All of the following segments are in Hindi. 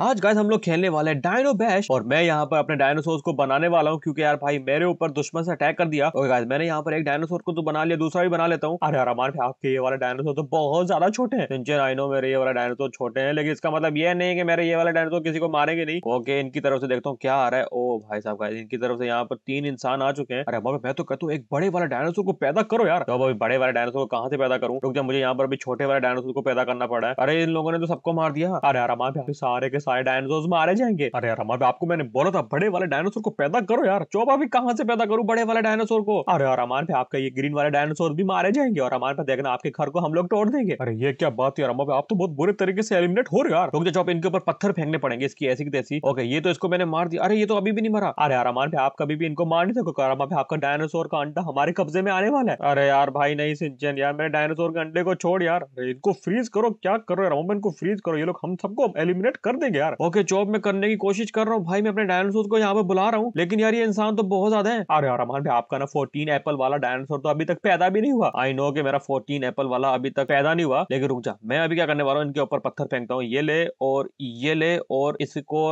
आज गाइस हम लोग खेलने वाले हैं डायनो बैश और मैं यहाँ पर अपने डायनासोर को बनाने वाला हूँ क्योंकि यार भाई मेरे ऊपर दुश्मन से अटैक कर दिया और गाइस मैंने यहाँ पर एक डायनासोर को तो बना लिया दूसरा भी बना लेता हूँ अरे यार हमारे आपके ये वाला डायनासोर तो बहुत ज्यादा छोटे हैं सिंचन आई नो मेरे ये वाला डायनासोर छोटे हैं लेकिन इसका मतलब ये नहीं की मेरे ये वाला डायनासोर किसी को मारेंगे नहीं ओके इनकी तरफ से देखता हूँ क्या आ रहा है ओ oh भाई साहब गाइस इनकी तरफ से यहाँ पर तीन इंसान आ चुके हैं अरे बाबा मैं तो कहता तो हूँ एक बड़े वाला डायनासोर को पैदा करो यार तो अभी बड़े वाले डायनासोर को कहाँ से पैदा करूँ क्योंकि मुझे यहाँ पर अभी छोटे वाले डायनासोर को पैदा करना पड़ा है अरे इन लोगों ने तो सबको मार दिया अरे यार हमारे सारे के सारे डायनासोर मारे जाएंगे अरे यार हमारे आपको मैंने बोला था बड़े वाले डायनासोर को पैदा करो यार चौबा भी कहाँ से पैदा करूँ बड़े वाले डायनासोर को अरे यार हमारे पे आपका ये ग्रीन वाले डायनासोर भी मारे जाएंगे और हमारे पे देखना आपके घर को हम लोग तोड़ देंगे अरे ये क्या बात यार हमारे आप तो बहुत बुरे तरीके से एलिमिनेट हो रहे यार रुक जाओ इनके ऊपर पत्थर फेंकने पड़ेंगे इसकी ऐसी की तैसी ओके ये तो इसको मैंने मार दिया अरे ये तो अभी भी नहीं मरा अरे यार हमारे पे आप कभी भी इनको मार नहीं सको हमारे पे आपका डायनासोर का अंडा हमारे कब्जे में आने वाला है अरे यार भाई नहीं सिंचन यार मेरे डायनासोर के अंडे को छोड़ यार इनको फ्रीज करो क्या करो यार इनको फ्रीज करो ये लोग हम सबको एलिमिनेट कर देंगे करेंगे यार ओके चॉप में करने की कोशिश कर रहा हूँ भाई मैं अपने डायनासोर को यहाँ पे बुला रहा हूँ लेकिन यार ये इंसान तो बहुत ज्यादा है अरे यार अमान भाई आपका ना फोर्टीन एप्पल वाला डायनासोर तो अभी तक पैदा भी नहीं हुआ आई नो के मेरा फोर्टीन एप्पल वाला अभी तक पैदा नहीं हुआ लेकिन रुक जा मैं अभी क्या करने वाला हूँ इनके ऊपर पत्थर फेंकता हूँ ये ले और ये ले और इसको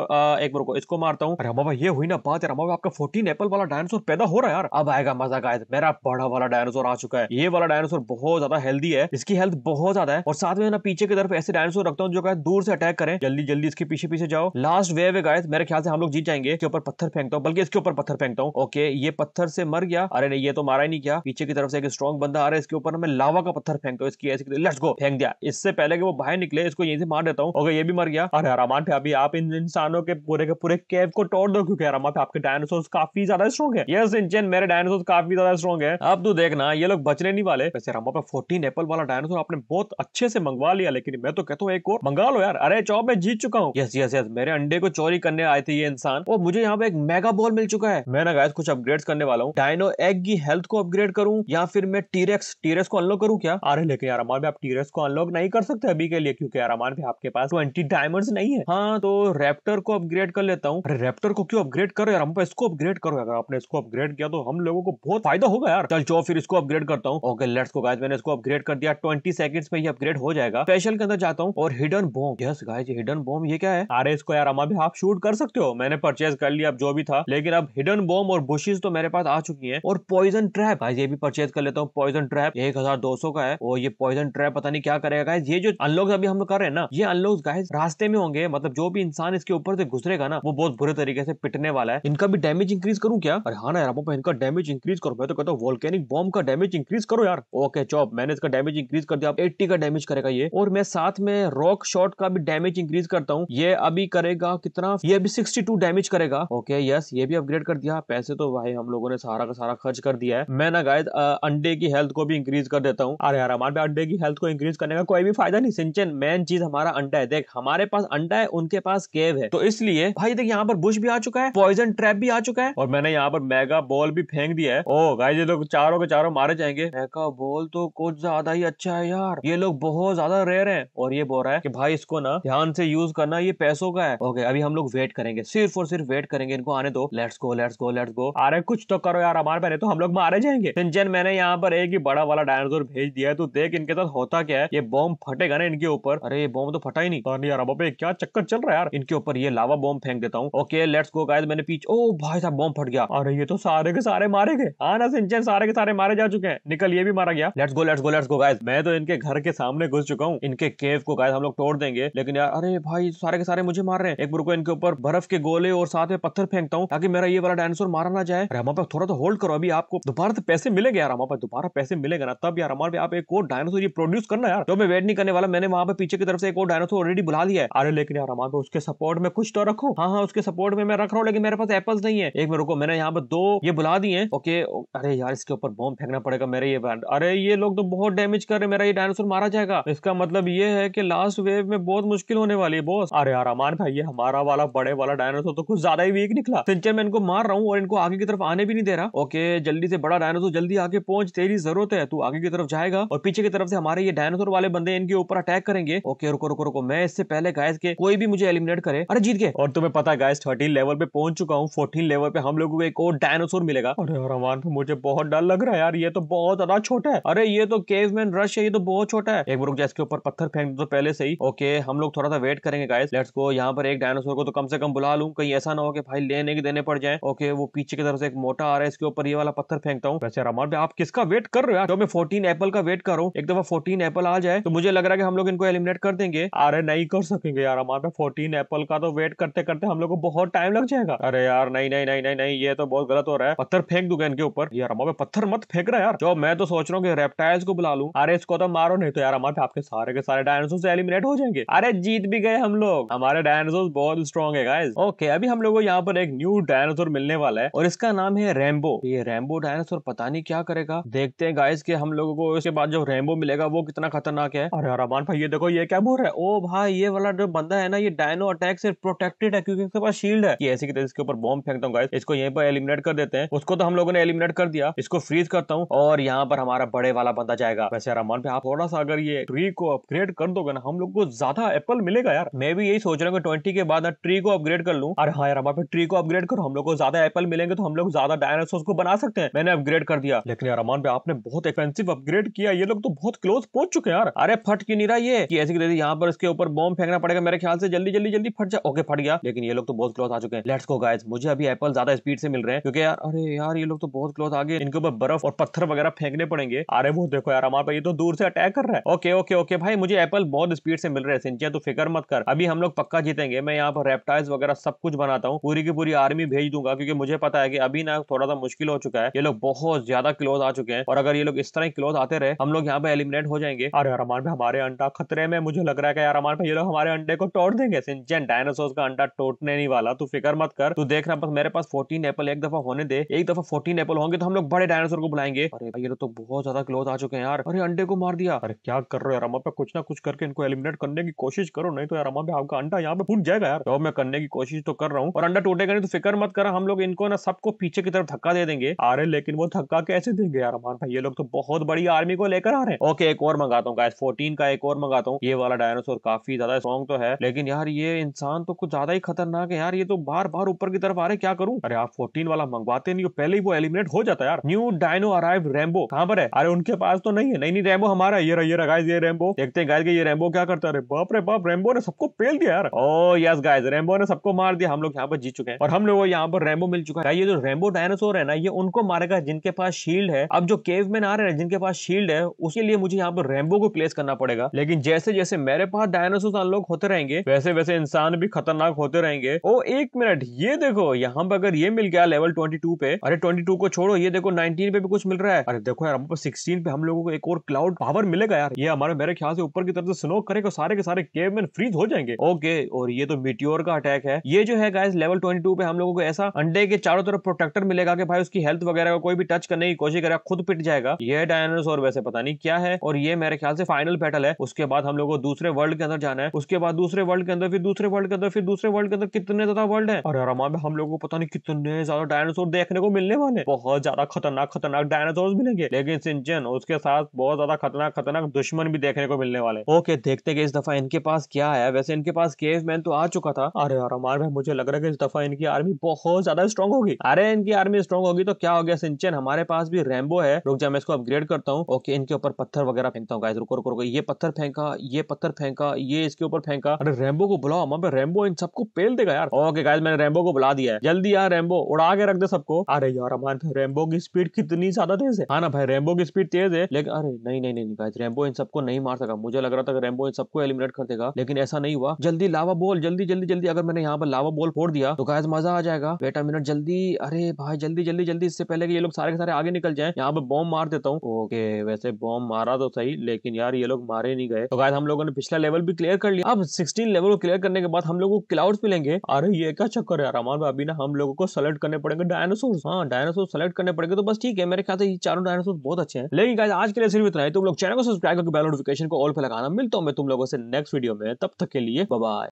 एक बार इसको मारता हूँ अरे बाबा ये हुई ना बात यार बाबा आपका फोर्टीन एप्पल वाला डायनासोर पैदा हो रहा है यार अब आएगा मजा का मेरा बड़ा वाला डायनासोर आ चुका है ये वाला डायनासोर बहुत ज्यादा हेल्दी है इसकी हेल्थ बहुत ज्यादा है और साथ में ना पीछे की तरफ ऐसे डायनासोर रखता हूँ जो दूर से अटैक करें जल्दी जल्दी इसके पीछे पीछे जाओ लास्ट वेव है गायत मेरे ख्याल से हम लोग जीत जाएंगे इसके ऊपर पत्थर फेंकता हूँ बल्कि इसके ऊपर पत्थर फेंकता हूँ ओके ये पत्थर से मर गया अरे नहीं ये तो मारा ही नहीं क्या पीछे की तरफ से एक स्ट्रॉन्ग बंदा आ रहा है इसके ऊपर मैं लावा का पत्थर फेंकता हूँ इसकी ऐसी लेट्स गो फेंक दिया इससे पहले कि वो बाहर निकले इसको यहीं से मार देता हूँ ओके ये भी मर गया अरे हरामान पे अभी आप इन इंसानों के पूरे के पूरे कैब को तोड़ दो क्योंकि हरामा पे आपके डायनासोर काफी ज्यादा स्ट्रॉन्ग है यस इंजन मेरे डायनासोर काफी ज्यादा स्ट्रॉन्ग है अब तो देखना ये लोग बचने नहीं वाले वैसे हरामा पे फोर्टीन एपल वाला डायनासोर आपने बहुत अच्छे से मंगवा लिया लेकिन मैं तो कहता हूँ एक और मंगा लो यार अरे चौब मैं जीत चुका हूँ यस यस यस मेरे अंडे को चोरी करने आए थे ये इंसान और मुझे यहाँ पे एक मेगा बॉल मिल चुका है मैं ना गायस कुछ अपग्रेड करने वाला हूँ डायनो एग की हेल्थ को अपग्रेड करूँ या फिर मैं टीरेक्स टीरेक्स को अनलॉक करूँ क्या अरे लेकिन यार अमान आप टीरेक्स को अनलॉक नहीं कर सकते अभी के लिए क्योंकि यार अमान भी आपके पास ट्वेंटी डायमंड नहीं है हाँ तो रेप्टर को अपग्रेड कर लेता हूँ अरे रेप्टर को क्यों अपग्रेड करो यार हम तो इसको अपग्रेड करो अगर आपने इसको अपग्रेड किया तो हम लोगों को बहुत फायदा होगा यार चल चो फिर इसको अपग्रेड करता हूँ ओके लेट्स को गाइस मैंने इसको अपग्रेड कर दिया ट्वेंटी सेकंड्स में ये अपग्रेड हो जाएगा स्पेशल के अंदर जाता हूँ और hidden bomb yes guys hidden bomb ये क्या किया है आर को यार अमा भी आप शूट कर सकते हो मैंने परचेज कर लिया अब जो भी था लेकिन अब हिडन बॉम्ब और बुशेज तो मेरे पास आ चुकी है और पॉइजन ट्रैप आज ये भी परचेज कर लेता हूँ पॉइजन ट्रैप एक हजार दो सौ का है और ये पॉइजन ट्रैप पता नहीं क्या करेगा गाइज ये जो अनलॉक अभी हम कर रहे हैं ना ये अनलॉक गाइज रास्ते में होंगे मतलब जो भी इंसान इसके ऊपर से गुजरेगा ना वो बहुत बुरे तरीके से पिटने वाला है इनका भी डैमेज इंक्रीज करूँ क्या अरे हाँ ना यार आप इनका डैमेज इंक्रीज करो मैं तो कहता हूँ वोल्केनिक बॉम्ब का डैमेज इंक्रीज करो यार ओके चौप मैंने इसका डैमेज इंक्रीज कर दिया एट्टी का डैमेज करेगा ये और मैं साथ में रॉक शॉट का भी डैमेज इंक्रीज करता हूँ ये अभी करेगा कितना ये अभी 62 डैमेज करेगा ओके यस ये भी अपग्रेड कर दिया पैसे तो भाई हम लोगों ने सारा का सारा खर्च कर दिया है मैं ना गायद अंडे की हेल्थ को भी इंक्रीज कर देता हूँ अरे यार हमारे अंडे की हेल्थ को इंक्रीज करने का कोई भी फायदा नहीं सिंचन मेन चीज हमारा अंडा है देख हमारे पास अंडा है उनके पास केव है तो इसलिए भाई देख यहाँ पर बुश भी आ चुका है पॉइजन ट्रैप भी आ चुका है और मैंने यहाँ पर मेगा बॉल भी फेंक दिया है ओ oh, गाय ये लोग चारों के चारों मारे जाएंगे मेगा बॉल तो कुछ ज्यादा ही अच्छा है यार ये लोग बहुत ज्यादा रेयर है और ये बोल रहा है की भाई इसको ना ध्यान से यूज करना ये ये पैसों का है ओके अभी हम लोग वेट करेंगे सिर्फ और सिर्फ वेट करेंगे इनको आने दो let's go let's go let's go अरे कुछ तो करो यार हमारे पहले तो हम लोग मारे जाएंगे सिंचन मैंने यहाँ पर एक ही बड़ा वाला डायनासोर भेज दिया है तो देख इनके साथ होता क्या है ये बॉम्ब फटेगा ना इनके ऊपर अरे ये बॉम्ब तो फटा ही नहीं यार अब क्या चक्कर चल रहा है यार इनके ऊपर ये लावा बॉम्ब फेंक देता हूँ ओके लेट्स गो गाय मैंने पीछे ओ भाई साहब बॉम्ब फट गया अरे ये तो सारे के सारे मारे गए हाँ ना सिंचन सारे के सारे मारे जा चुके हैं निकल ये भी मारा गया let's go let's go let's go guys मैं तो इनके घर के सामने घुस चुका हूँ इनके केव को गाइस हम लोग तोड़ देंगे लेकिन यार अरे भाई सारे के सारे मुझे मार रहे हैं एक को इनके ऊपर बर्फ के गोले और साथ में पत्थर फेंकता हूँ ताकि मेरा ये वाला डायनासोर मारा ना जाए रामा पे थोड़ा तो होल्ड करो अभी आपको दोबारा तो पैसे मिले यार रामा पे दोबारा पैसे मिलेंगे ना तब यार हमारे आप एक और डायनासोर ये प्रोड्यूस करना यार तो मैं वेट नहीं करने वाला मैंने वहाँ पे पीछे की तरफ से एक और डायनासोर ऑलरेडी बुला लिया है अरे लेकिन यार हमारे उसके सपोर्ट में कुछ तो रखो हाँ हाँ उसके सपोर्ट में मैं रख रहा हूँ लेकिन मेरे पास एप्पल नहीं है एक मेरे को मैंने यहाँ पे दो ये बुला दिए ओके अरे यार इसके ऊपर बॉम्ब फेंकना पड़ेगा मेरे ये बैंड अरे ये लोग तो बहुत डैमेज कर रहे हैं मेरा ये डायनासोर मारा जाएगा इसका मतलब ये है कि लास्ट वेव में बहुत मुश्किल होने वाली है बॉस अरे यार अमान भाई ये हमारा वाला बड़े वाला डायनासोर तो कुछ ज्यादा ही वीक निकला सिंचर मैं इनको मार रहा हूँ और इनको आगे की तरफ आने भी नहीं दे रहा ओके जल्दी से बड़ा डायनासोर जल्दी आगे पहुंच तेरी जरूरत है तू आगे की तरफ जाएगा और पीछे की तरफ से हमारे ये डायनासोर वाले बंदे इनके ऊपर अटैक करेंगे ओके रुको रुको रुको मैं इससे पहले गायस के कोई भी मुझे एलिमिनेट करे अरे जीत गए और तुम्हें पता गायस थर्टीन लेवल पे पहुंच चुका हूँ फोर्टीन लेवल पे हम लोगों को एक और डायनासोर मिलेगा अरे यार अमान मुझे बहुत डर लग रहा है यार ये तो बहुत ज्यादा छोटा है अरे ये तो मैन रश है ये तो बहुत छोटा है एक बार जैसे ऊपर पत्थर फेंक दो तो पहले से ही ओके हम लोग थोड़ा सा वेट करेंगे गाइस लेट्स गो यहाँ पर एक डायनासोर को तो कम से कम बुला लू कहीं ऐसा ना हो कि भाई लेने के देने पड़ जाए ओके वो पीछे की तरफ से एक मोटा आ रहा है इसके ऊपर ये वाला पत्थर फेंकता हूँ वैसे रमान आप किसका वेट कर रहे हो यार मैं फोर्टीन एप्पल का वेट कर रहा हूँ एक दफा फोर्टीन एप्पल आ जाए तो मुझे लग रहा है कि हम लोग इनको एलिमिनेट कर देंगे अरे नहीं कर सकेंगे यार हमारे फोर्टीन एप्पल का तो वेट करते करते हम लोग को बहुत टाइम लग जाएगा अरे यार नहीं नहीं नहीं नहीं नहीं ये तो बहुत गलत हो रहा है पत्थर फेंक दूंगा इनके ऊपर यार हमारे पत्थर मत फेंक रहा यार जो मैं तो सोच रहा हूँ की रेप्टाइल्स को बुला लू अरे इसको तो मारो नहीं तो यार हमारे आपके सारे के सारे डायनासोर से एलिमिनेट हो जाएंगे अरे जीत भी गए हम लोग लोग हमारे डायनासोर बहुत स्ट्रॉन्ग है गाइस ओके अभी हम लोग को यहाँ पर एक न्यू डायनासोर मिलने वाला है और इसका नाम है रेम्बो ये रेम्बो डायनासोर पता नहीं क्या करेगा देखते हैं गाइस कि हम लोगों को इसके बाद जो रेम्बो मिलेगा वो कितना खतरनाक है अरे रमान भाई ये देखो ये क्या बोल रहा है ओ भाई ये वाला जो बंदा है ना ये डायनो अटैक से प्रोटेक्टेड है क्योंकि इसके पास शील्ड है ऐसे की इसके ऊपर बॉम्ब फेंकता हूँ गाइस इसको यहीं पर एलिमिनेट कर देते हैं उसको तो हम लोगों ने एलिमिनेट कर दिया इसको फ्रीज करता हूँ और यहाँ पर हमारा बड़े वाला बंदा जाएगा वैसे रमान भाई आप थोड़ा सा अगर ये ट्री को अपग्रेड कर दोगे ना हम लोग को ज्यादा एप्पल मिलेगा यार मैं भी यही सोच रहा हूँ कि 20 के बाद ना ट्री को अपग्रेड कर लूँ अरे हाँ यार हमारे ट्री को अपग्रेड करो हम लोग को ज्यादा एप्पल मिलेंगे तो हम लोग ज्यादा डायनासोर को बना सकते हैं मैंने अपग्रेड कर दिया लेकिन यार अमान भाई आपने बहुत एक्सपेंसिव अपग्रेड किया ये लोग तो बहुत क्लोज पहुंच चुके हैं यार अरे फट की नहीं रहा ये कि ऐसे कि यहाँ पर इसके ऊपर बॉम्ब फेंकना पड़ेगा मेरे ख्याल से जल्दी जल्दी जल्दी फट जाए ओके फट गया लेकिन ये लोग तो बहुत क्लोज आ चुके हैं लेट्स गो गाइस मुझे अभी एप्पल ज्यादा स्पीड से मिल रहे हैं क्योंकि यार अरे यार ये लोग तो बहुत क्लोज आगे इनके ऊपर बर्फ और पत्थर वगैरह फेंकने पड़ेंगे अरे वो देखो यार हमारे भाई तो दूर से अटैक कर रहा है ओके ओके ओके भाई मुझे एप्पल बहुत स्पीड से मिल रहे हैं सिंचिया तो फिक्र मत कर अभी हम लोग पक्का जीतेंगे मैं यहाँ पर रेप्टाइल्स वगैरह सब कुछ बनाता हूँ पूरी की पूरी आर्मी भेज दूंगा क्योंकि मुझे पता है कि अभी ना थोड़ा सा मुश्किल हो चुका है ये लोग बहुत ज्यादा क्लोज आ चुके हैं और अगर ये लोग इस तरह क्लोज आते रहे हम लोग यहाँ पे एलिमिनेट हो जाएंगे अरे यार हमारे हमारे अंडा खतरे में मुझे लग रहा है यार हमारे ये लोग हमारे अंडे को तोड़ देंगे सिंचन डायनासोर का अंडा टोटने नहीं वाला तू फिक्र मत कर तू देख बस मेरे पास फोर्टीन एपल एक दफा होने दे एक दफा फोर्टीन एपल होंगे तो हम लोग बड़े डायनासोर को बुलाएंगे अरे भाई ये तो बहुत ज्यादा क्लोज आ चुके हैं यार अरे अंडे को मार दिया अरे क्या कर रहे हो यार हमारे कुछ ना कुछ करके इनको एलिमिनेट करने की कोशिश करो नहीं तो यार हमारे का अंडा यहाँ पे फूट जाएगा यार जॉब मैं करने की कोशिश तो कर रहा हूँ और अंडा टूटेगा नहीं तो फिक्र मत करा हम लोग इनको ना सबको पीछे की तरफ धक्का दे देंगे आ रहे लेकिन वो धक्का कैसे देंगे यार हमारे भाई ये लोग तो बहुत बड़ी आर्मी को लेकर आ रहे हैं ओके एक और मंगाता हूँ गाइस 14 का एक और मंगाता हूँ ये वाला डायनासोर काफी ज्यादा स्ट्रॉन्ग तो है लेकिन यार ये इंसान तो कुछ ज्यादा ही खतरनाक है यार ये तो बार बार ऊपर की तरफ आ रहे क्या करूँ अरे आप फोर्टीन वाला मंगवाते नहीं पहले ही वो एलिमिनेट हो जाता यार न्यू डायनो अराइव रेमबो कहाँ पर है अरे उनके पास तो नहीं है नहीं नहीं रेमबो हमारा ये रहा ये रहा ये रेमबो देखते हैं गाइस ये रेमबो क्या करता है बाप रे बाप रेमबो ने सबको पेल दिया यार ओ यस गाइस रेमबो ने सबको मार दिया हम लोग यहाँ पर जीत चुके हैं और हम लोग यहाँ पर रेमबो मिल चुका है ये जो रेमबो डायनासोर है ना ये उनको मारेगा जिनके पास शील्ड है अब जो केव मैन आ रहे हैं जिनके पास शील्ड है उसके लिए मुझे यहाँ पर रेमबो को प्लेस करना पड़ेगा लेकिन जैसे जैसे मेरे पास डायनासोर अनलॉक होते रहेंगे वैसे वैसे इंसान भी खतरनाक होते रहेंगे ओ oh, एक मिनट ये देखो यहाँ पर अगर ये मिल गया लेवल ट्वेंटी पे अरे ट्वेंटी को छोड़ो ये देखो नाइनटीन पे भी कुछ मिल रहा है अरे देखो यार सिक्सटीन पे हम लोगों को एक और क्लाउड पावर मिलेगा यार ये हमारे मेरे ख्याल से ऊपर की तरफ से स्नो करेगा सारे के सारे केव मैन फ्रीज हो जाएंगे ओ ओके और ये तो मिट्योर का अटैक है ये जो है गाइस लेवल 22 पे हम लोगों को ऐसा अंडे के चारों तरफ प्रोटेक्टर मिलेगा कि भाई उसकी हेल्थ वगैरह को कोई भी टच करने की कोशिश करेगा खुद पिट जाएगा ये डायनासोर वैसे पता नहीं क्या है और ये मेरे ख्याल से फाइनल बैटल है उसके बाद हम लोग को दूसरे वर्ल्ड के अंदर जाना है उसके बाद दूसरे वर्ल्ड के अंदर फिर दूसरे वर्ल्ड के अंदर फिर दूसरे वर्ल्ड के अंदर कितने ज्यादा वर्ल्ड है अरे हरामा में हम लोग को पता नहीं कितने ज्यादा डायनासोर देखने को मिलने वाले बहुत ज्यादा खतरनाक खतरनाक डायनासोर मिलेंगे लेकिन सिंचन उसके साथ बहुत ज्यादा खतरनाक खतरनाक दुश्मन भी देखने को मिलने वाले ओके देखते गए इस दफा इनके पास क्या है वैसे इनके इनके पास केव मैन तो आ चुका था अरे यार हमारे भाई मुझे लग रहा है कि इस दफा इनकी आर्मी बहुत ज्यादा स्ट्रॉन्ग होगी अरे इनकी आर्मी स्ट्रॉन्ग होगी तो क्या हो गया सिंचन हमारे पास भी रैम्बो है रुक जा मैं इसको अपग्रेड करता हूँ ओके इनके ऊपर पत्थर वगैरह फेंकता हूँ गाइस रुको रुको रुको ये पत्थर फेंका ये पत्थर फेंका ये इसके ऊपर फेंका अरे रैम्बो को बुलाओ वहां रैम्बो इन सबको पेल देगा यार ओके गाइस मैंने रैम्बो को बुला दिया है जल्दी यार रैम्बो उड़ा के रख दे सबको अरे यार हमारे रैम्बो की स्पीड कितनी ज्यादा तेज है हाँ ना भाई रैम्बो की स्पीड तेज है लेकिन अरे नहीं नहीं नहीं गाइस रैम्बो इन सबको नहीं मार सका मुझे लग रहा था रैम्बो इन सबको एलिमिनेट कर देगा लेकिन ऐसा नहीं हुआ जल्दी लावा बॉल जल्दी जल्दी जल्दी अगर मैंने यहाँ पर लावा बोल फोड़ दिया तो गाय मजा आ जाएगा वेट अ मिनट जल्दी अरे भाई जल्दी जल्दी जल्दी इससे पहले कि ये लोग सारे के सारे आगे निकल जाए यहाँ पर बॉम्ब मार देता हूँ ओके वैसे बॉम्ब मारा तो सही लेकिन यार ये लोग मारे नहीं गए तो गायज हम लोगों ने पिछला लेवल भी क्लियर कर लिया अब सिक्सटीन लेवल को क्लियर करने के बाद हम लोग को क्लाउड्स मिलेंगे अरे ये क्या चक्कर यार हमारे अभी ना हम लोगों को सेलेक्ट करने पड़ेंगे डायनासोर हाँ डायनासोर सेलेक्ट करने पड़ेंगे तो बस ठीक है मेरे ख्याल से चारों डायनासोर बहुत अच्छे हैं लेकिन गाय आज के लिए सिर्फ इतना है तुम लोग चैनल को सब्सक्राइब करके बेल नोटिफिकेशन को ऑल पर लगाना मिलता हूँ मैं तुम लोगों से नेक्स्ट वीडियो में तब तक के लिए Bye bye.